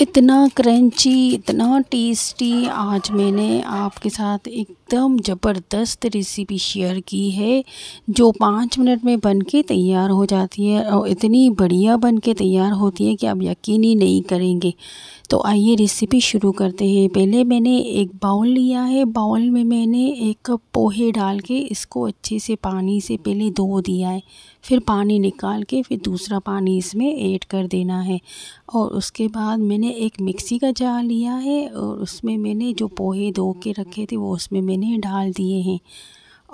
इतना क्रंची इतना टेस्टी आज मैंने आपके साथ एक एकदम ज़बरदस्त रेसिपी शेयर की है जो पाँच मिनट में बन के तैयार हो जाती है और इतनी बढ़िया बन के तैयार होती है कि आप यकीन ही नहीं करेंगे तो आइए रेसिपी शुरू करते हैं पहले मैंने एक बाउल लिया है बाउल में मैंने एक कप पोहे डाल के इसको अच्छे से पानी से पहले धो दिया है फिर पानी निकाल के फिर दूसरा पानी इसमें ऐड कर देना है और उसके बाद मैंने एक मिक्सी का जार लिया है और उसमें मैंने जो पोहे धो के रखे थे वो उसमें मैंने मैंने डाल दिए हैं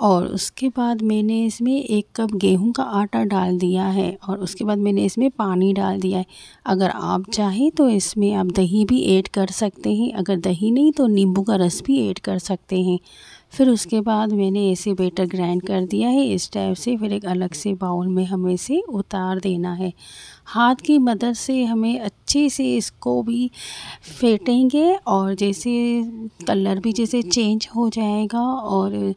और उसके बाद मैंने इसमें एक कप गेहूं का आटा डाल दिया है और उसके बाद मैंने इसमें पानी डाल दिया है अगर आप चाहें तो इसमें आप दही भी ऐड कर सकते हैं अगर दही नहीं तो नींबू का रस भी ऐड कर सकते हैं फिर उसके बाद मैंने इसे बेटर ग्राइंड कर दिया है इस टाइप से फिर एक अलग से बाउल में हमें इसे उतार देना है हाथ की मदद से हमें अच्छे से इसको भी फेंटेंगे और जैसे कलर भी जैसे चेंज हो जाएगा और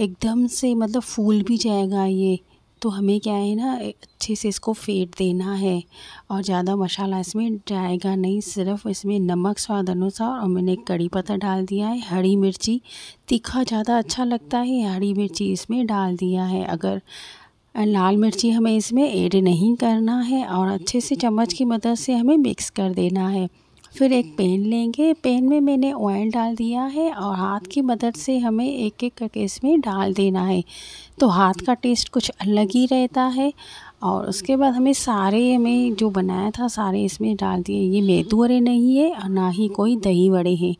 एकदम से मतलब फूल भी जाएगा ये तो हमें क्या है ना अच्छे से इसको फेट देना है और ज़्यादा मसाला इसमें जाएगा नहीं सिर्फ इसमें नमक स्वाद अनुसार और मैंने कड़ी पत्ता डाल दिया है हरी मिर्ची तीखा ज़्यादा अच्छा लगता है हरी मिर्ची इसमें डाल दिया है अगर लाल मिर्ची हमें इसमें ऐड नहीं करना है और अच्छे से चम्मच की मदद से हमें मिक्स कर देना है फिर एक पेन लेंगे पेन में मैंने ऑयल डाल दिया है और हाथ की मदद से हमें एक एक करके इसमें डाल देना है तो हाथ का टेस्ट कुछ अलग ही रहता है और उसके बाद हमें सारे में जो बनाया था सारे इसमें डाल दिए ये मेदू वड़े नहीं है और ना ही कोई दही वड़े हैं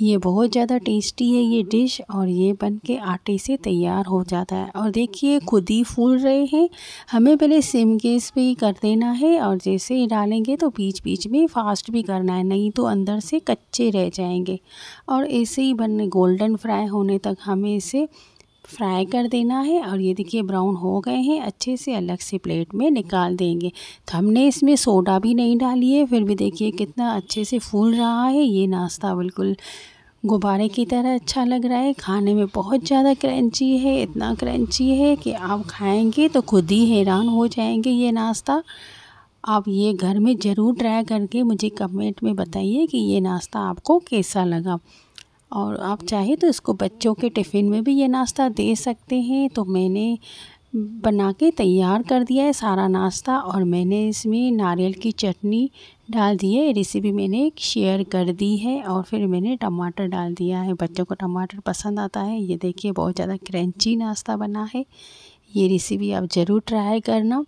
ये बहुत ज़्यादा टेस्टी है ये डिश और ये बन के आटे से तैयार हो जाता है और देखिए खुद ही फूल रहे हैं हमें पहले सिम इस पर ही कर देना है और जैसे ही डालेंगे तो बीच बीच में फास्ट भी करना है नहीं तो अंदर से कच्चे रह जाएंगे और ऐसे ही बनने गोल्डन फ्राई होने तक हमें इसे फ्राई कर देना है और ये देखिए ब्राउन हो गए हैं अच्छे से अलग से प्लेट में निकाल देंगे तो हमने इसमें सोडा भी नहीं डाली है फिर भी देखिए कितना अच्छे से फूल रहा है ये नाश्ता बिल्कुल गुब्बारे की तरह अच्छा लग रहा है खाने में बहुत ज़्यादा क्रंची है इतना क्रंची है कि आप खाएंगे तो खुद ही हैरान हो जाएंगे ये नाश्ता आप ये घर में ज़रूर ट्राई करके मुझे कमेंट में बताइए कि ये नाश्ता आपको कैसा लगा और आप चाहे तो इसको बच्चों के टिफ़िन में भी ये नाश्ता दे सकते हैं तो मैंने बना के तैयार कर दिया है सारा नाश्ता और मैंने इसमें नारियल की चटनी डाल दी है रेसिपी मैंने शेयर कर दी है और फिर मैंने टमाटर डाल दिया है बच्चों को टमाटर पसंद आता है ये देखिए बहुत ज़्यादा क्रंची नाश्ता बना है ये रेसिपी आप ज़रूर ट्राई करना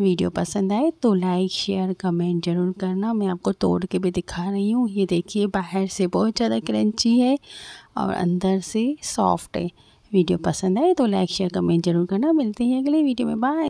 वीडियो पसंद आए तो लाइक शेयर कमेंट ज़रूर करना मैं आपको तोड़ के भी दिखा रही हूँ ये देखिए बाहर से बहुत ज़्यादा क्रंची है और अंदर से सॉफ्ट है वीडियो पसंद आए तो लाइक शेयर कमेंट ज़रूर करना मिलते हैं अगले वीडियो में बाय